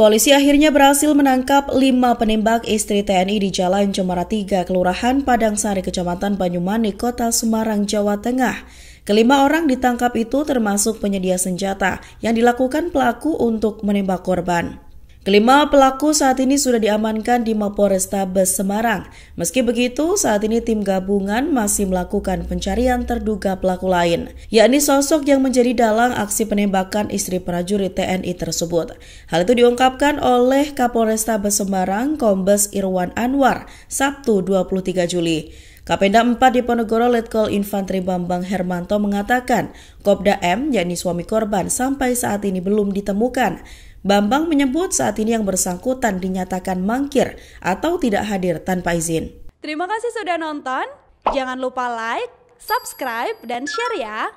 Polisi akhirnya berhasil menangkap lima penembak istri TNI di Jalan Cemara Tiga, Kelurahan Padang Sari, Kecamatan Banyumanik, Kota Semarang, Jawa Tengah. Kelima orang ditangkap itu termasuk penyedia senjata yang dilakukan pelaku untuk menembak korban. Kelima pelaku saat ini sudah diamankan di Mapolrestabes Semarang. Meski begitu, saat ini tim gabungan masih melakukan pencarian terduga pelaku lain, yakni sosok yang menjadi dalang aksi penembakan istri prajurit TNI tersebut. Hal itu diungkapkan oleh Kapolrestabes Semarang, Kombes Irwan Anwar, Sabtu 23 Juli. Kapenda 4 Diponegoro Letkol Infanteri Bambang Hermanto mengatakan, Kopda M, yakni suami korban, sampai saat ini belum ditemukan. Bambang menyebut saat ini yang bersangkutan dinyatakan mangkir atau tidak hadir tanpa izin. Terima kasih sudah nonton. Jangan lupa like, subscribe, dan share ya.